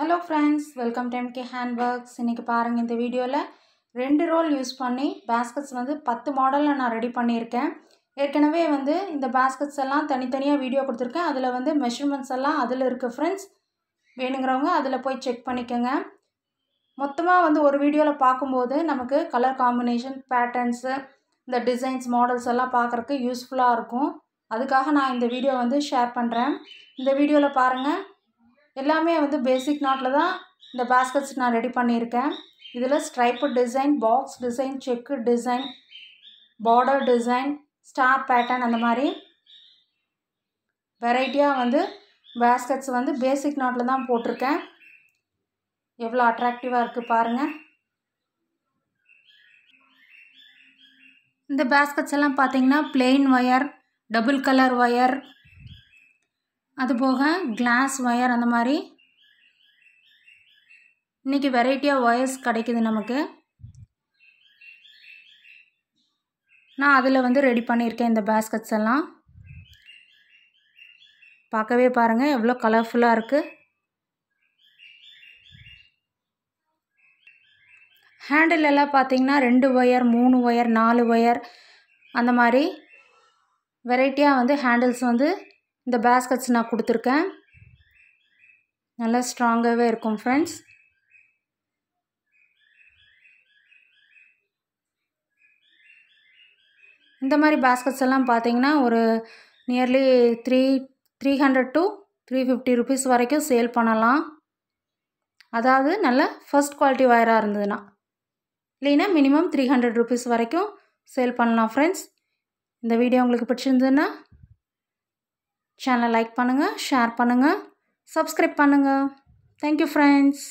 hello friends welcome time K hand works இன்றைக்கி பாருங்கள் இந்த வீடியோவில் ரெண்டு ரோல் யூஸ் பண்ணி பேஸ்கட்ஸ் வந்து பத்து மாடலில் நான் ரெடி பண்ணியிருக்கேன் ஏற்கனவே வந்து இந்த பேஸ்கட்ஸ் எல்லாம் தனித்தனியாக வீடியோ கொடுத்துருக்கேன் அதில் வந்து மெஷர்மெண்ட்ஸ் எல்லாம் அதில் இருக்குது ஃப்ரெண்ட்ஸ் வேணுங்கிறவங்க அதில் போய் செக் பண்ணிக்கோங்க மொத்தமாக வந்து ஒரு வீடியோவில் பார்க்கும்போது நமக்கு கலர் காம்பினேஷன் பேட்டர்ன்ஸு இந்த டிசைன்ஸ் மாடல்ஸ் எல்லாம் பார்க்குறக்கு யூஸ்ஃபுல்லாக இருக்கும் அதுக்காக நான் இந்த வீடியோ வந்து ஷேர் பண்ணுறேன் இந்த வீடியோவில் பாருங்கள் எல்லாமே வந்து பேசிக் நாட்டில் தான் இந்த பேஸ்கட்ஸ் நான் ரெடி பண்ணியிருக்கேன் இதில் stripe design box design check design border design star pattern அந்த மாதிரி வெரைட்டியாக வந்து பேஸ்கட்ஸ் வந்து பேசிக் நாட்டில் தான் போட்டிருக்கேன் எவ்வளோ அட்ராக்டிவாக இருக்குது பாருங்கள் இந்த பேஸ்கட்ஸ் எல்லாம் பார்த்தீங்கன்னா plain wire double colour wire அதுபோக போக கிளாஸ் ஒயர் அந்த மாதிரி இன்றைக்கி வெரைட்டியாக ஒயர்ஸ் கிடைக்கிது நமக்கு நான் அதில் வந்து ரெடி பண்ணியிருக்கேன் இந்த பேஸ்கட்ஸ் எல்லாம் பார்க்கவே பாருங்கள் எவ்வளோ கலர்ஃபுல்லாக இருக்குது ஹேண்டில் எல்லாம் பார்த்தீங்கன்னா ரெண்டு ஒயர் மூணு ஒயர் நாலு ஒயர் அந்த மாதிரி வெரைட்டியாக வந்து ஹேண்டில்ஸ் வந்து இந்த பேஸ்கட்ஸ் நான் கொடுத்துருக்கேன் நல்லா ஸ்ட்ராங்காகவே இருக்கும் ஃப்ரெண்ட்ஸ் இந்த மாதிரி பேஸ்கட்ஸ் எல்லாம் பார்த்தீங்கன்னா ஒரு nearly three three hundred to three fifty rupees வரைக்கும் சேல் பண்ணலாம் அதாவது நல்ல ஃபஸ்ட் குவாலிட்டி வயராக இருந்ததுன்னா இல்லைன்னா மினிமம் த்ரீ ஹண்ட்ரட் ருபீஸ் வரைக்கும் சேல் பண்ணலாம் ஃப்ரெண்ட்ஸ் இந்த வீடியோ உங்களுக்கு பிடிச்சிருந்ததுன்னா சேனலை லைக் பண்ணுங்கள் ஷேர் பண்ணுங்கள் சப்ஸ்கிரைப் பண்ணுங்கள் தேங்க்யூ ஃப்ரெண்ட்ஸ்